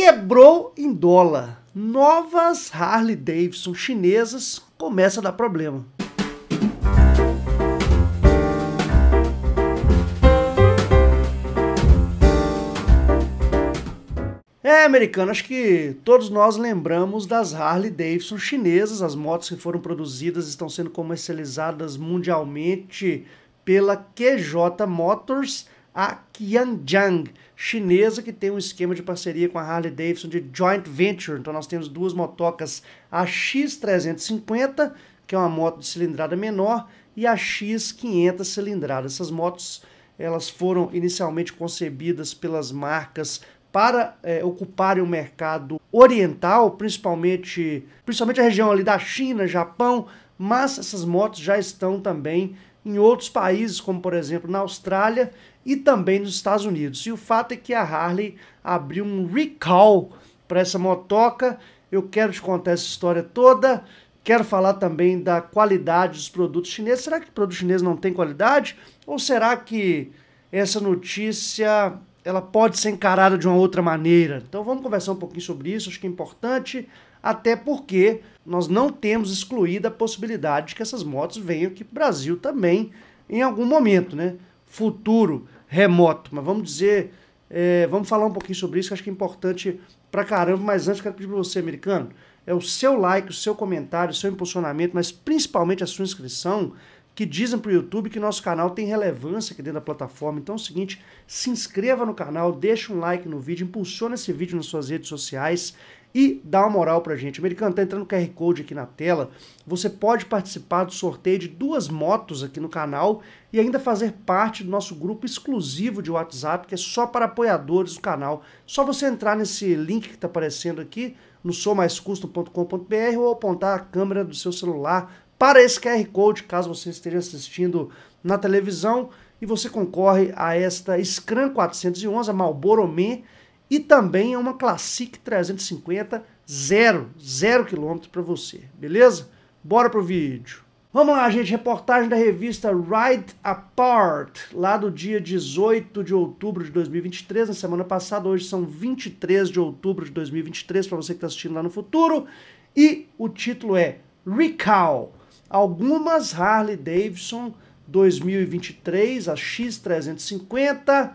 Quebrou em dólar. Novas Harley Davidson chinesas começa a dar problema. É, americano, acho que todos nós lembramos das Harley Davidson chinesas. As motos que foram produzidas estão sendo comercializadas mundialmente pela QJ Motors a Qianjiang, chinesa, que tem um esquema de parceria com a Harley Davidson de joint venture. Então nós temos duas motocas, a X350, que é uma moto de cilindrada menor, e a X500 cilindrada. Essas motos elas foram inicialmente concebidas pelas marcas para é, ocuparem o mercado oriental, principalmente, principalmente a região ali da China, Japão, mas essas motos já estão também em outros países, como por exemplo na Austrália e também nos Estados Unidos. E o fato é que a Harley abriu um recall para essa motoca. Eu quero te contar essa história toda. Quero falar também da qualidade dos produtos chineses. Será que o produto chinês não tem qualidade? Ou será que essa notícia ela pode ser encarada de uma outra maneira? Então vamos conversar um pouquinho sobre isso. Acho que é importante até porque nós não temos excluída a possibilidade de que essas motos venham aqui para o Brasil também em algum momento, né? Futuro remoto, mas vamos dizer, é, vamos falar um pouquinho sobre isso, que acho que é importante para caramba, mas antes quero pedir para você, americano, é o seu like, o seu comentário, o seu impulsionamento, mas principalmente a sua inscrição, que dizem para o YouTube que nosso canal tem relevância aqui dentro da plataforma. Então é o seguinte, se inscreva no canal, deixa um like no vídeo, impulsiona esse vídeo nas suas redes sociais, e dá uma moral pra gente. Americano, tá entrando o QR Code aqui na tela. Você pode participar do sorteio de duas motos aqui no canal e ainda fazer parte do nosso grupo exclusivo de WhatsApp, que é só para apoiadores do canal. Só você entrar nesse link que tá aparecendo aqui no soumaiscusto.com.br ou apontar a câmera do seu celular para esse QR Code, caso você esteja assistindo na televisão, e você concorre a esta Scram 411, a Man, e também é uma Classic 350 zero, zero quilômetro para você, beleza? Bora pro vídeo. Vamos lá, gente, reportagem da revista Ride Apart, lá do dia 18 de outubro de 2023, na semana passada, hoje são 23 de outubro de 2023, para você que está assistindo lá no futuro, e o título é Recall, algumas Harley Davidson 2023, a X350,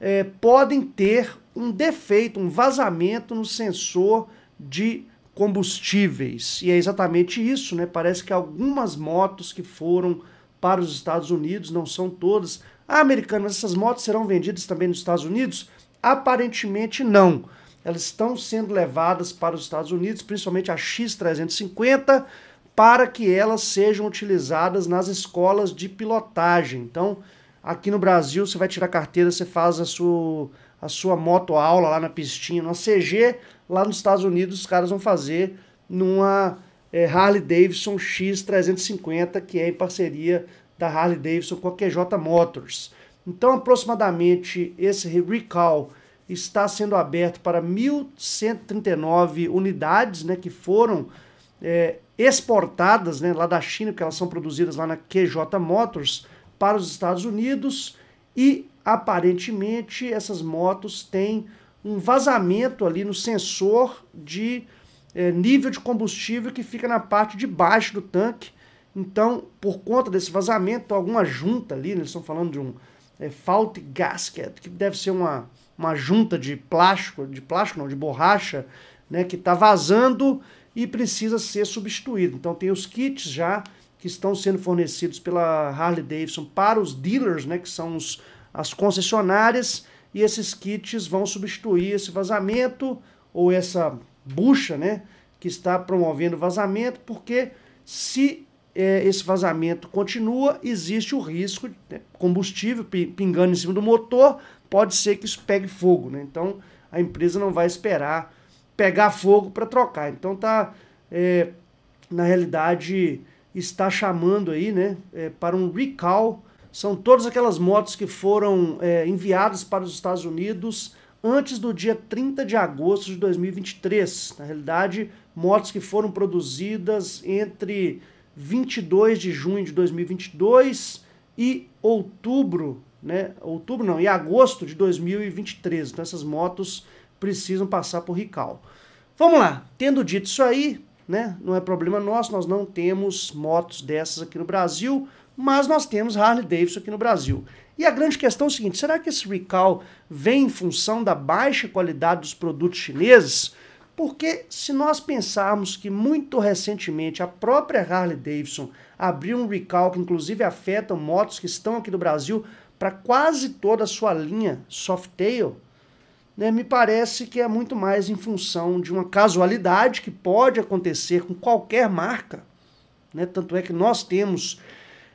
é, eh, podem ter um defeito, um vazamento no sensor de combustíveis. E é exatamente isso, né? Parece que algumas motos que foram para os Estados Unidos, não são todas. Ah, essas motos serão vendidas também nos Estados Unidos? Aparentemente não. Elas estão sendo levadas para os Estados Unidos, principalmente a X350, para que elas sejam utilizadas nas escolas de pilotagem. Então, aqui no Brasil, você vai tirar carteira, você faz a sua a sua moto aula lá na pistinha, numa CG, lá nos Estados Unidos os caras vão fazer numa é, Harley Davidson X350, que é em parceria da Harley Davidson com a QJ Motors. Então, aproximadamente esse recall está sendo aberto para 1.139 unidades né, que foram é, exportadas né, lá da China, porque elas são produzidas lá na QJ Motors, para os Estados Unidos e aparentemente essas motos têm um vazamento ali no sensor de é, nível de combustível que fica na parte de baixo do tanque. Então, por conta desse vazamento, alguma junta ali, né, eles estão falando de um é, fault gasket, que deve ser uma, uma junta de plástico, de plástico não, de borracha, né, que está vazando e precisa ser substituído. Então tem os kits já que estão sendo fornecidos pela Harley Davidson para os dealers, né, que são os as concessionárias e esses kits vão substituir esse vazamento ou essa bucha, né, que está promovendo vazamento, porque se é, esse vazamento continua, existe o risco de né, combustível pingando em cima do motor, pode ser que isso pegue fogo, né? Então a empresa não vai esperar pegar fogo para trocar. Então tá é, na realidade está chamando aí, né, é, para um recall são todas aquelas motos que foram é, enviadas para os Estados Unidos antes do dia 30 de agosto de 2023. Na realidade, motos que foram produzidas entre 22 de junho de 2022 e outubro, né? Outubro não, e agosto de 2023. Então essas motos precisam passar por Rical Vamos lá. Tendo dito isso aí, né? Não é problema nosso, nós não temos motos dessas aqui no Brasil mas nós temos Harley Davidson aqui no Brasil. E a grande questão é o seguinte: será que esse recall vem em função da baixa qualidade dos produtos chineses? Porque se nós pensarmos que muito recentemente a própria Harley Davidson abriu um recall que inclusive afeta motos que estão aqui no Brasil para quase toda a sua linha Softail, né, me parece que é muito mais em função de uma casualidade que pode acontecer com qualquer marca. Né? Tanto é que nós temos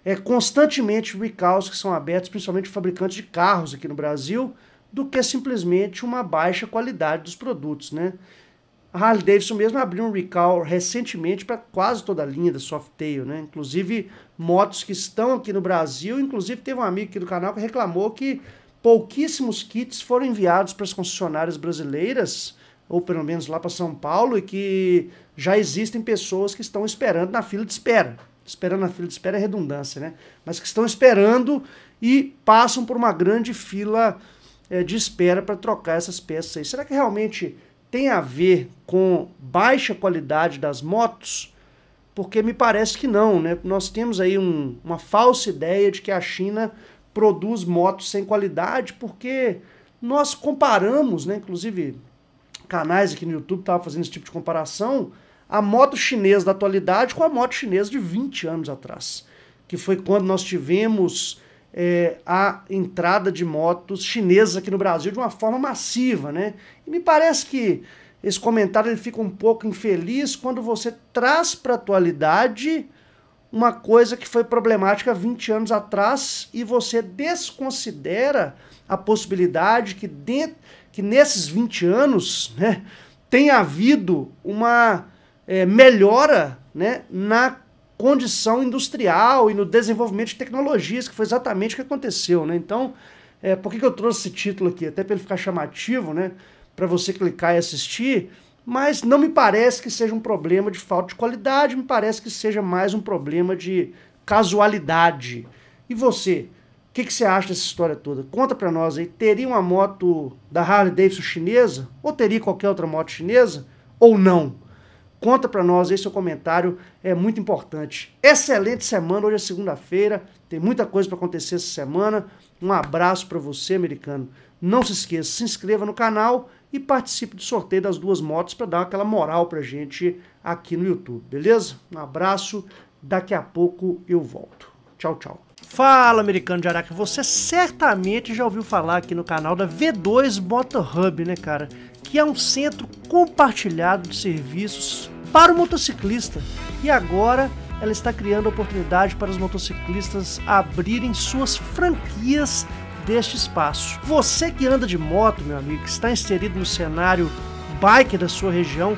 é, constantemente recalls que são abertos, principalmente fabricantes de carros aqui no Brasil, do que simplesmente uma baixa qualidade dos produtos, né? A Harley Davidson mesmo abriu um recall recentemente para quase toda a linha da Softail, né? Inclusive motos que estão aqui no Brasil, inclusive teve um amigo aqui do canal que reclamou que pouquíssimos kits foram enviados para as concessionárias brasileiras, ou pelo menos lá para São Paulo, e que já existem pessoas que estão esperando na fila de espera esperando na fila de espera é redundância, né? Mas que estão esperando e passam por uma grande fila é, de espera para trocar essas peças aí. Será que realmente tem a ver com baixa qualidade das motos? Porque me parece que não, né? Nós temos aí um, uma falsa ideia de que a China produz motos sem qualidade, porque nós comparamos, né? Inclusive, canais aqui no YouTube estavam fazendo esse tipo de comparação a moto chinesa da atualidade com a moto chinesa de 20 anos atrás, que foi quando nós tivemos é, a entrada de motos chinesas aqui no Brasil de uma forma massiva, né? E me parece que esse comentário ele fica um pouco infeliz quando você traz para a atualidade uma coisa que foi problemática 20 anos atrás e você desconsidera a possibilidade que, dentro, que nesses 20 anos né, tenha havido uma é, melhora né, na condição industrial e no desenvolvimento de tecnologias, que foi exatamente o que aconteceu. Né? Então, é, por que, que eu trouxe esse título aqui? Até para ele ficar chamativo, né? para você clicar e assistir, mas não me parece que seja um problema de falta de qualidade, me parece que seja mais um problema de casualidade. E você? O que, que, você acha dessa história toda? Conta para nós aí. Teria uma moto da Harley Davidson chinesa? Ou teria qualquer outra moto chinesa? Ou não? Conta para nós aí seu comentário, é muito importante. Excelente semana, hoje é segunda-feira, tem muita coisa para acontecer essa semana. Um abraço para você, americano. Não se esqueça, se inscreva no canal e participe do sorteio das duas motos para dar aquela moral pra gente aqui no YouTube, beleza? Um abraço, daqui a pouco eu volto. Tchau, tchau. Fala, americano de Araca, você certamente já ouviu falar aqui no canal da V2 Moto Hub, né, cara? que é um centro compartilhado de serviços para o motociclista. E agora ela está criando oportunidade para os motociclistas abrirem suas franquias deste espaço. Você que anda de moto, meu amigo, que está inserido no cenário bike da sua região,